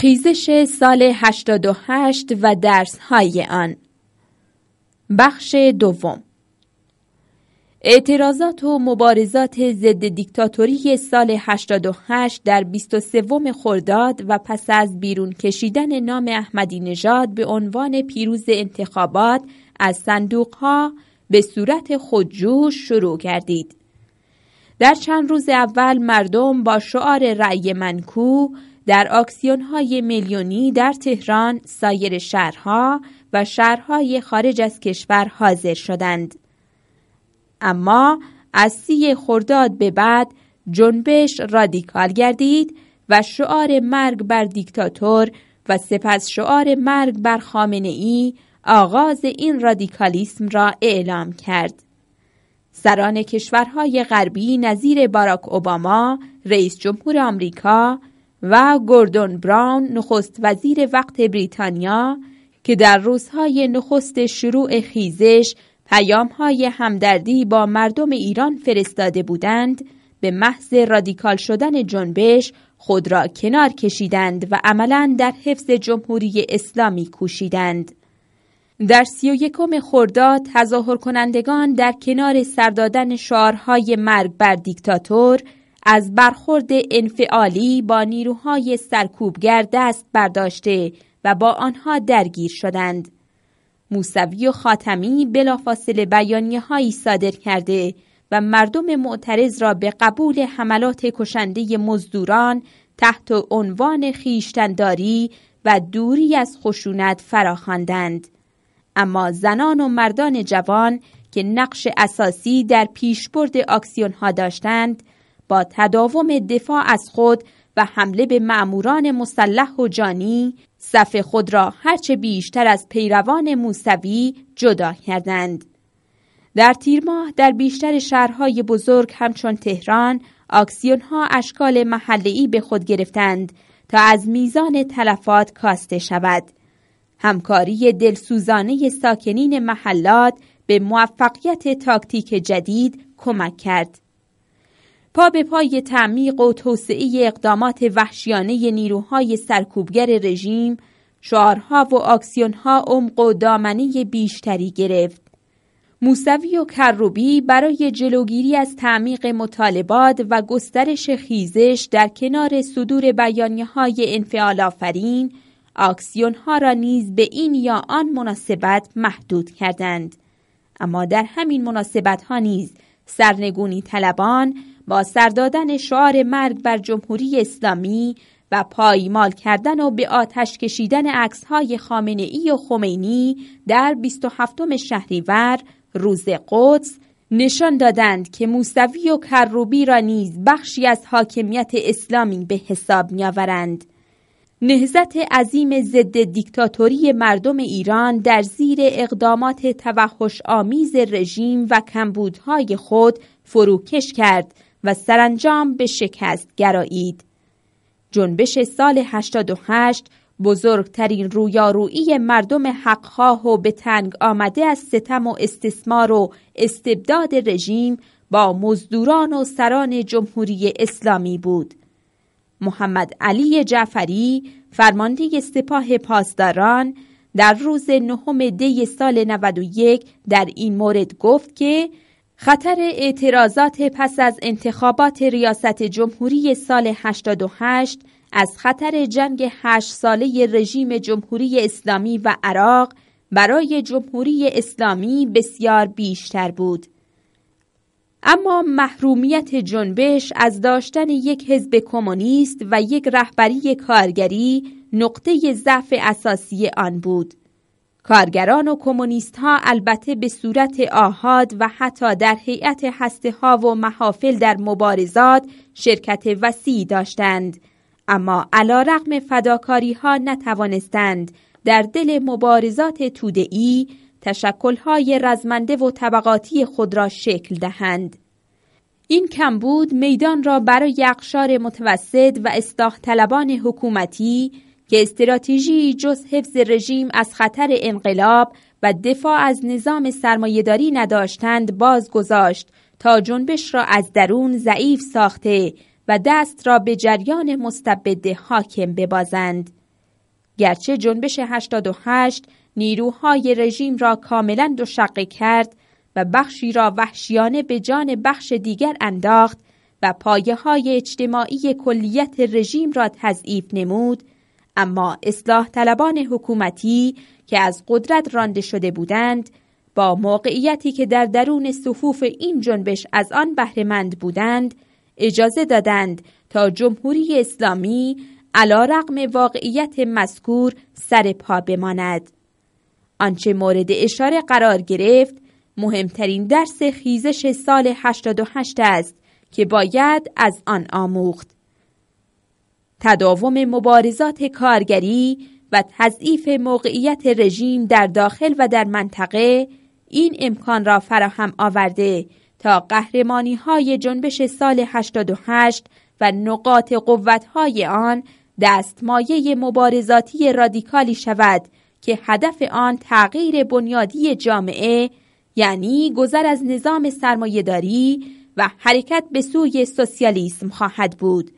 خیزش سال 88 و درس های آن بخش دوم اعتراضات و مبارزات ضد دیکتاتوری سال 88 در 23 خرداد و پس از بیرون کشیدن نام احمدی نژاد به عنوان پیروز انتخابات از صندوق ها به صورت خودجوش شروع کردید. در چند روز اول مردم با شعار رأی منکو در آکسیون های میلیونی در تهران، سایر شهرها و شهرهای خارج از کشور حاضر شدند. اما از سی خرداد به بعد جنبش رادیکال گردید و شعار مرگ بر دیکتاتور و سپس شعار مرگ بر خامنه ای آغاز این رادیکالیسم را اعلام کرد. سران کشورهای غربی نظیر باراک اوباما، رئیس جمهور آمریکا، و گوردون براون نخست وزیر وقت بریتانیا که در روزهای نخست شروع خیزش پیامهای همدردی با مردم ایران فرستاده بودند به محض رادیکال شدن جنبش خود را کنار کشیدند و عملا در حفظ جمهوری اسلامی کوشیدند. در سی و یکم خرداد تظاهر کنندگان در کنار سردادن شعارهای مرگ بر دیکتاتور از برخورد انفعالی با نیروهای سرکوبگر دست برداشته و با آنها درگیر شدند. موسوی و خاتمی بلافاصله بیانیه‌هایی هایی صادر کرده و مردم معترض را به قبول حملات کشنده مزدوران تحت عنوان خیشتنداری و دوری از خشونت فراخواندند. اما زنان و مردان جوان که نقش اساسی در پیشبرد آکسیون ها داشتند با تداوم دفاع از خود و حمله به معموران مسلح و جانی صف خود را هرچه بیشتر از پیروان موسوی جدا کردند. در تیر ماه در بیشتر شهرهای بزرگ همچون تهران آکسیون ها اشکال محلی به خود گرفتند تا از میزان تلفات کاسته شود. همکاری دلسوزانه ساکنین محلات به موفقیت تاکتیک جدید کمک کرد. پا به پای تعمیق و توسعه اقدامات وحشیانه نیروهای سرکوبگر رژیم شعارها و آکسیونها عمق و دامنه بیشتری گرفت موسوی و کروبی برای جلوگیری از تعمیق مطالبات و گسترش خیزش در کنار صدور بیانیه های انفعال آفرین آکسیون را نیز به این یا آن مناسبت محدود کردند اما در همین مناسبت ها نیز سرنگونی طلبان با سردادن شعار مرگ بر جمهوری اسلامی و پایمال کردن و به آتش کشیدن خامنه ای و خمینی در 27 شهریور روز قدس نشان دادند که موسوی و کروبی را نیز بخشی از حاکمیت اسلامی به حساب می‌آورند. نهزت عظیم ضد دیکتاتوری مردم ایران در زیر اقدامات توحش آمیز رژیم و کمبودهای خود فروکش کرد و سرانجام به شکست گرایید. جنبش سال 88 بزرگترین رویارویی مردم حقخواه و به تنگ آمده از ستم و استثمار و استبداد رژیم با مزدوران و سران جمهوری اسلامی بود. محمد علی جعفری فرمانده سپاه پاسداران در روز نهم دی سال 91 در این مورد گفت که خطر اعتراضات پس از انتخابات ریاست جمهوری سال 88 از خطر جنگ هشت ساله رژیم جمهوری اسلامی و عراق برای جمهوری اسلامی بسیار بیشتر بود اما محرومیت جنبش از داشتن یک حزب کمونیست و یک رهبری کارگری نقطه ضعف اساسی آن بود کارگران و کمونیست ها البته به صورت آهاد و حتی در هیئت هسته ها و محافل در مبارزات شرکت وسیع داشتند اما علا رقم فداکاری ها نتوانستند در دل مبارزات تودعی تشکل های رزمنده و طبقاتی خود را شکل دهند این کمبود میدان را برای اقشار متوسط و اصلاح طلبان حکومتی که استراتژی جز حفظ رژیم از خطر انقلاب و دفاع از نظام سرمایهداری نداشتند باز گذاشت تا جنبش را از درون ضعیف ساخته و دست را به جریان مستبد حاکم ببازند. گرچه جنبش 88 نیروهای رژیم را کاملا دوشقه کرد و بخشی را وحشیانه به جان بخش دیگر انداخت و پایه های اجتماعی کلیت رژیم را تضعیف نمود، اما اصلاح طلبان حکومتی که از قدرت رانده شده بودند با موقعیتی که در درون صفوف این جنبش از آن بهرهمند بودند اجازه دادند تا جمهوری اسلامی علا رقم واقعیت مذکور سر پا بماند آنچه مورد اشاره قرار گرفت مهمترین درس خیزش سال 88 است که باید از آن آموخت تداوم مبارزات کارگری و تضعیف موقعیت رژیم در داخل و در منطقه این امکان را فراهم آورده تا قهرمانی های جنبش سال 88 و نقاط قوت های آن دستمایه مبارزاتی رادیکالی شود که هدف آن تغییر بنیادی جامعه یعنی گذر از نظام سرمایهداری و حرکت به سوی سوسیالیسم خواهد بود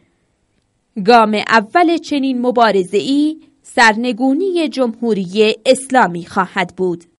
گام اول چنین مبارزه ای سرنگونی جمهوری اسلامی خواهد بود